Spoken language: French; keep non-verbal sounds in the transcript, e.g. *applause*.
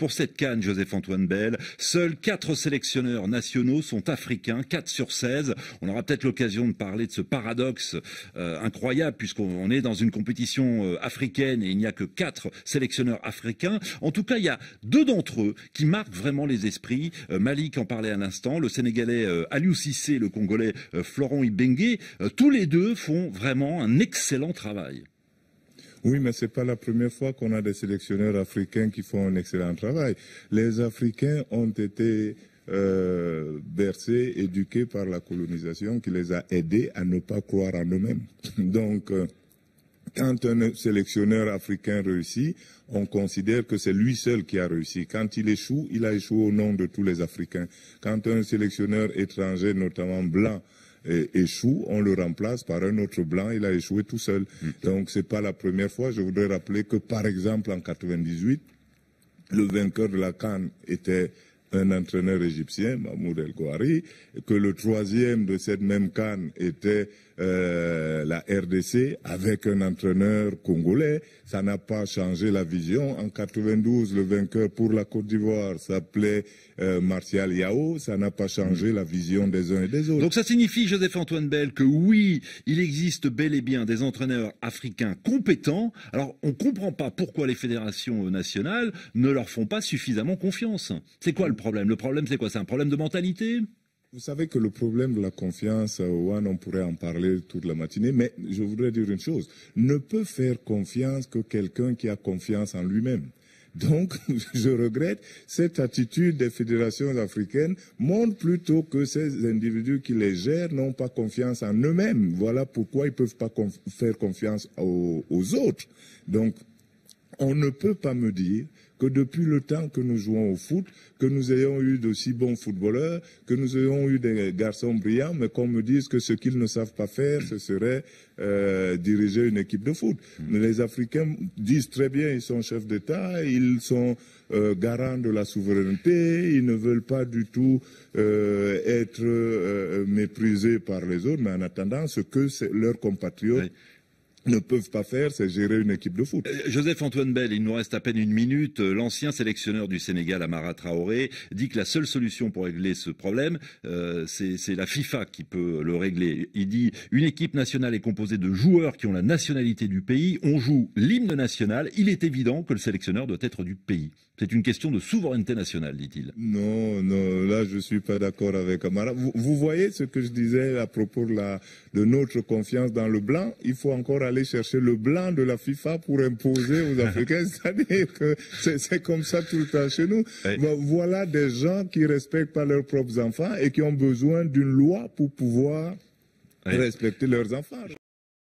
Pour cette canne, Joseph-Antoine Bell, seuls 4 sélectionneurs nationaux sont africains, 4 sur 16. On aura peut-être l'occasion de parler de ce paradoxe euh, incroyable puisqu'on est dans une compétition euh, africaine et il n'y a que 4 sélectionneurs africains. En tout cas, il y a deux d'entre eux qui marquent vraiment les esprits. Euh, Malik en parlait à l'instant, le Sénégalais Aliou Cissé, le Congolais Florent Ibengue. tous les deux font vraiment un excellent travail. Oui, mais ce n'est pas la première fois qu'on a des sélectionneurs africains qui font un excellent travail. Les Africains ont été euh, bercés, éduqués par la colonisation qui les a aidés à ne pas croire en eux-mêmes. *laughs* Donc, euh, quand un sélectionneur africain réussit, on considère que c'est lui seul qui a réussi. Quand il échoue, il a échoué au nom de tous les Africains. Quand un sélectionneur étranger, notamment blanc, échoue, on le remplace par un autre blanc, il a échoué tout seul. donc Donc c'est pas la première fois. Je voudrais rappeler que par exemple en 98, le vainqueur de la Cannes était un entraîneur égyptien, Mahmoud El Gouari, que le troisième de cette même canne était euh, la RDC avec un entraîneur congolais. Ça n'a pas changé la vision. En 92, le vainqueur pour la Côte d'Ivoire s'appelait euh, Martial Yao. Ça n'a pas changé la vision des uns et des autres. Donc ça signifie, Joseph-Antoine Bell, que oui, il existe bel et bien des entraîneurs africains compétents. Alors on ne comprend pas pourquoi les fédérations nationales ne leur font pas suffisamment confiance. C'est quoi le le problème, c'est quoi C'est un problème de mentalité vous savez que le problème de la confiance, euh, on pourrait en parler toute la matinée, mais je voudrais dire une chose. Ne peut faire confiance que quelqu'un qui a confiance en lui-même. Donc, *laughs* je regrette, cette attitude des fédérations africaines montre plutôt que ces individus qui les gèrent n'ont pas confiance en eux-mêmes. Voilà pourquoi ils ne peuvent pas faire confiance aux, aux autres. Donc, on ne peut pas me dire que depuis le temps que nous jouons au foot, que nous ayons eu de si bons footballeurs, que nous ayons eu des garçons brillants, mais qu'on me dise que ce qu'ils ne savent pas faire, ce serait euh, diriger une équipe de foot. Mm. les Africains disent très bien, ils sont chefs d'État, ils sont euh, garants de la souveraineté, ils ne veulent pas du tout euh, être méprisés par les autres, mais en attendant, ce que leurs compatriotes ne peuvent pas faire, c'est gérer une équipe de foot. Euh, Joseph-Antoine Bell, il nous reste à peine une minute. Euh, l'ancien sélectionneur du Sénégal, Amara Traoré, dit que la seule solution pour régler ce problème, euh, c'est la FIFA qui peut le régler. Il dit une équipe nationale est composée de joueurs qui ont la nationalité du pays. On joue l'hymne national. Il est évident que le sélectionneur doit être du pays. C'est une question de souveraineté nationale, dit-il. Non, non, là je ne suis pas d'accord avec Amara. Vous, voyez ce que je disais à propos de, notre confiance dans le blanc Il faut encore aller chercher le blanc de la FIFA pour imposer aux *laughs* Africains. C'est-à-dire que c'est comme ça tout le temps chez nous. voilà des gens qui respectent pas leurs propres enfants et qui ont besoin d'une loi pour pouvoir respecter leurs enfants.